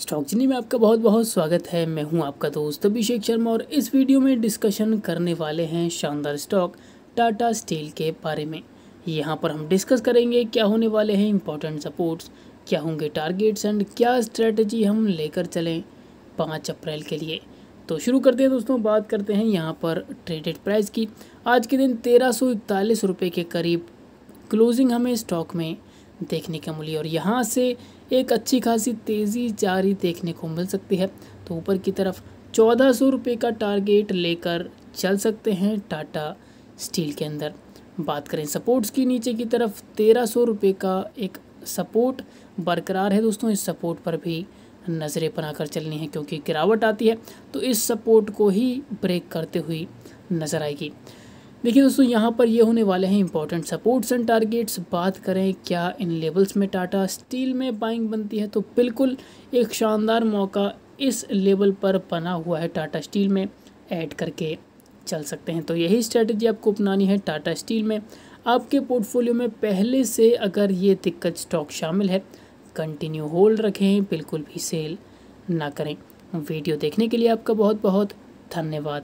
stock जिनी में आपका बहुत बहुत स्वागत है मैं हूं आपका दोस्त अभिषेक शर्मा और इस वीडियो में डिस्कशन करने वाले हैं शानदार स्टॉक टाटा स्टील के बारे में यहां पर हम डिस्कस करेंगे क्या होने वाले हैं इंपॉर्टेंट सपोर्ट्स क्या होंगे टारगेट्स एंड क्या स्ट्रेटजी हम लेकर चलें पाँच अप्रैल के लिए तो शुरू करते हैं दोस्तों बात करते हैं यहाँ पर ट्रेडेड प्राइस की आज के दिन तेरह सौ इकतालीस रुपये के करीब क्लोजिंग हमें स्टॉक में देखने को मिली और यहाँ से एक अच्छी खासी तेज़ी जारी देखने को मिल सकती है तो ऊपर की तरफ चौदह सौ रुपये का टारगेट लेकर चल सकते हैं टाटा स्टील के अंदर बात करें सपोर्ट्स की नीचे की तरफ तेरह सौ रुपये का एक सपोर्ट बरकरार है दोस्तों इस सपोर्ट पर भी नज़रें बनाकर चलनी है क्योंकि गिरावट आती है तो इस सपोर्ट को ही ब्रेक करते हुए नज़र आएगी देखिए दोस्तों यहाँ पर ये होने वाले हैं इंपॉर्टेंट सपोर्ट्स एंड टारगेट्स बात करें क्या इन लेवल्स में टाटा स्टील में बाइंग बनती है तो बिल्कुल एक शानदार मौका इस लेवल पर बना हुआ है टाटा स्टील में ऐड करके चल सकते हैं तो यही स्ट्रेटजी आपको अपनानी है टाटा स्टील में आपके पोर्टफोलियो में पहले से अगर ये दिक्कत स्टॉक शामिल है कंटिन्यू होल्ड रखें बिल्कुल भी सेल ना करें वीडियो देखने के लिए आपका बहुत बहुत धन्यवाद